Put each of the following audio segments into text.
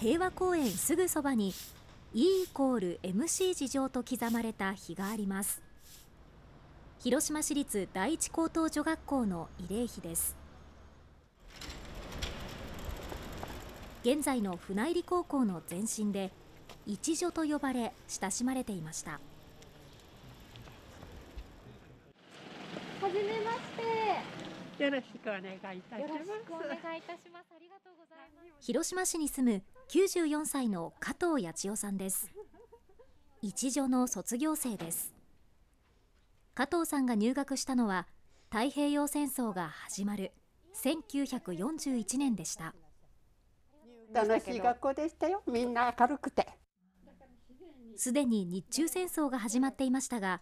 平和公園すぐそばに E イコール MC 事情と刻まれた碑があります広島市立第一高等女学校の慰霊碑です現在の船入高校の前身で一女と呼ばれ親しまれていましたはじめましてよろしくお願いいたしますよろしくお願いいたします広島市に住む94歳の加藤八千代さんです一女の卒業生です加藤さんが入学したのは太平洋戦争が始まる1941年でした楽しい学校でしたよみんな明るくてすでに日中戦争が始まっていましたが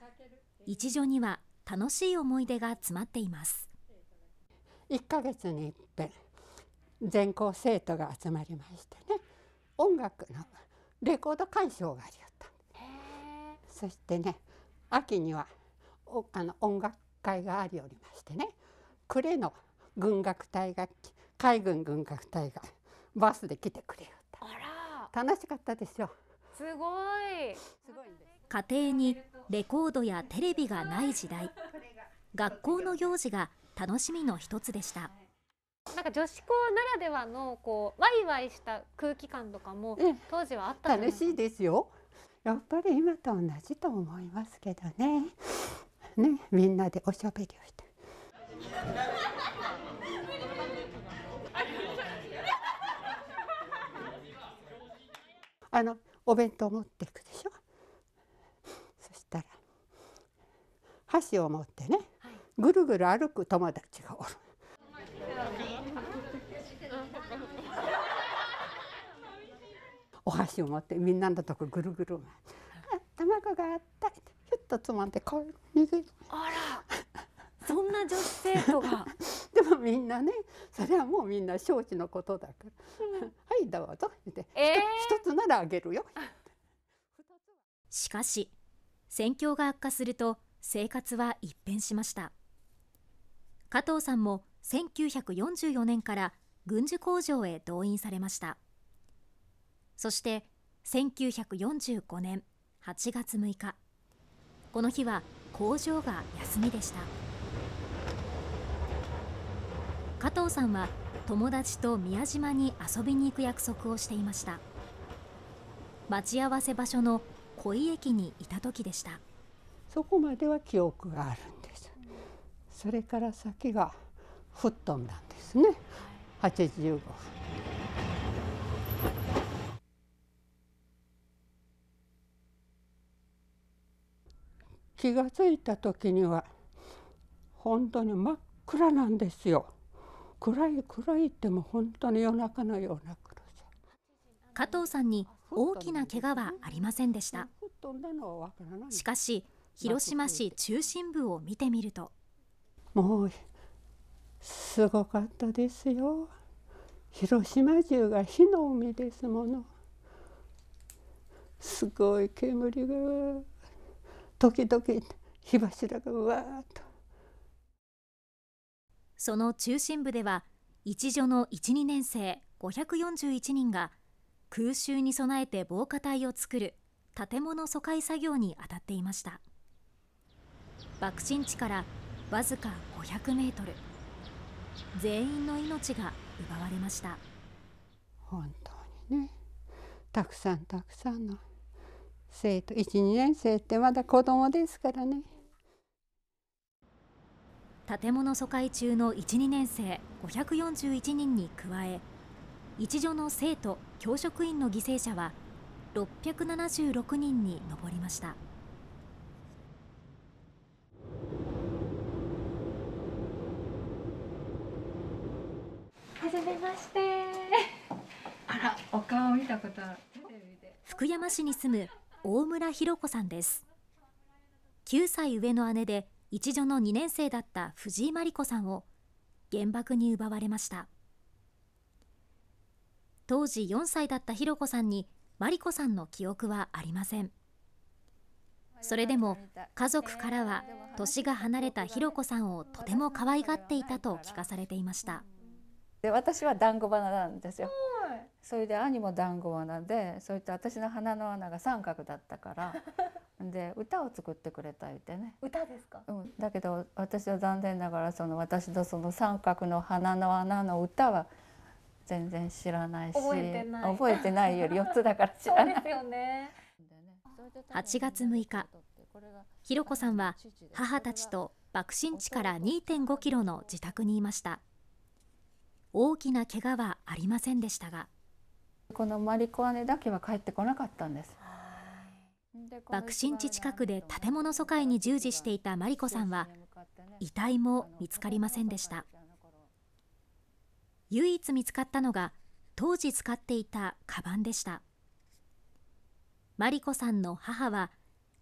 一女には楽しい思い出が詰まっています1ヶ月に一遍全校生徒が集まりましてね音楽のレコード鑑賞がありよったそしてね秋にはあの音楽会がありおりましてねれの軍楽隊が海軍軍楽隊がバスで来てくれよった楽しかったでしょすごい家庭にレコードやテレビがない時代学校の行事が楽しみの一つでした。なんか女子校ならではのこうワイワイした空気感とかも当時はあった楽しいですよやっぱり今と同じと思いますけどねねみんなでおしゃべりをしてあのお弁当持っていくでしょそしたら箸を持ってね、ぐるぐる歩く友達がお箸を持ってみんなのとこぐるぐる回って「卵があった」ってひゅっとつまんでこう握る。あらそんな女子生徒が でもみんなねそれはもうみんな承知のことだから「はいどうぞ」って、えー、一つならあげるよ。しかし戦況が悪化すると生活は一変しました加藤さんも1944年から軍需工場へ動員されましたそして1945年8月6日この日は工場が休みでした加藤さんは友達と宮島に遊びに行く約束をしていました待ち合わせ場所の小井駅にいた時でしたそこまでは記憶があるんですそれから先が吹っ飛んだんですね85分気がついた時には本当に真っ暗なんですよ暗い暗いっても本当に夜中のような暗さ加藤さんに大きな怪我はありませんでしたしかし広島市中心部を見てみるともうすごかったですよ広島中が火の海ですものすごい煙が時々火柱がうわーっとその中心部では一女の12年生541人が空襲に備えて防火帯を作る建物疎開作業に当たっていました爆心地からわずか500メートル全員の命が奪われました本当にねたくさんたくさんの生徒12年生ってまだ子供ですからね建物疎開中の12年生541人に加え一助の生徒教職員の犠牲者は676人に上りました。はじめまして。あら、お顔見たことある。福山市に住む大村博子さんです9歳上の姉で一女の2年生だった藤井真理子さんを原爆に奪われました当時4歳だった博子さんに真理子さんの記憶はありませんそれでも家族からは年が離れた博子さんをとても可愛がっていたと聞かされていましたで私は団子花なんですよそれで兄も団子穴でそういった私の鼻の穴が三角だったから で歌を作ってくれた言ってね歌ですか、うん、だけど私は残念ながらその私のその三角の鼻の穴の歌は全然知らないし覚えてないより4つだから知らないですよね8月6日ひろこさんは母たちと爆心地から2.5キロの自宅にいました大きな怪我はありませんでしたがこのマリコ姉だけは帰ってこなかったんです。爆心地近くで建物疎開に従事していたマリコさんは遺体も見つかりませんでした唯一見つかったのが当時使っていたカバンでしたマリコさんの母は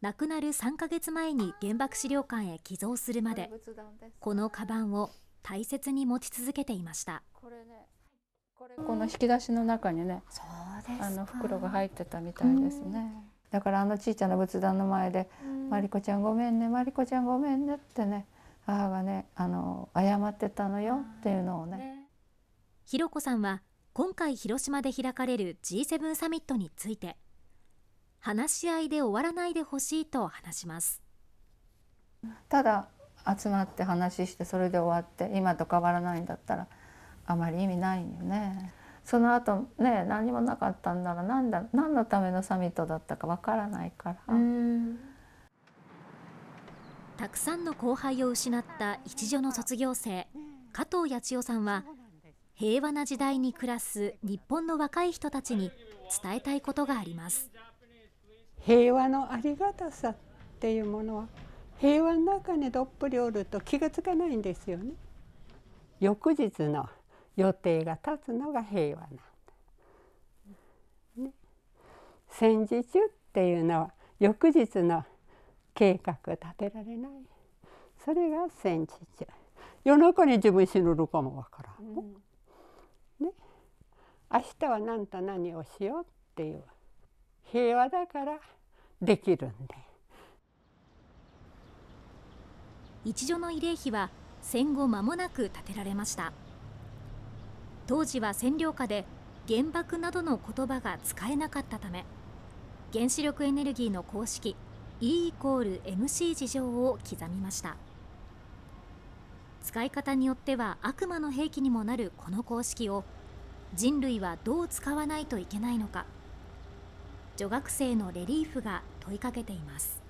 亡くなる3ヶ月前に原爆資料館へ寄贈するまでこのカバンを大切に持ち続けていましたこれこの引き出しの中にねあの袋が入ってたみたいですね。だからあのちいちゃな仏壇の前で「まりこちゃんごめんねまりこちゃんごめんね」ってね母がねあの謝ってたのよっていうのをね。ひろこさんは今回広島で開かれる G7 サミットについて話し合いで終わらないでほしいと話しますただ集まって話してそれで終わって今と変わらないんだったらあまり意味ないよね。その後ね何もなかったんなら何だ何のためのサミットだったかわからないから。たくさんの後輩を失った一女の卒業生加藤八千代さんは平和な時代に暮らす日本の若い人たちに伝えたいことがあります平和のありがたさっていうものは平和の中にどっぷりおると気がつかないんですよね翌日の予定が立つのが平和なんだ。ね、戦時中っていうのは翌日の計画立てられないそれが戦時中夜中に自分死ぬるかもわからん、うん、ね明日は何と何をしようっていう平和だからできるんで一所の慰霊碑は戦後間もなく建てられました当時は占領下で原爆などの言葉が使えなかったため原子力エネルギーの公式 E イコール MC 事情を刻みました使い方によっては悪魔の兵器にもなるこの公式を人類はどう使わないといけないのか女学生のレリーフが問いかけています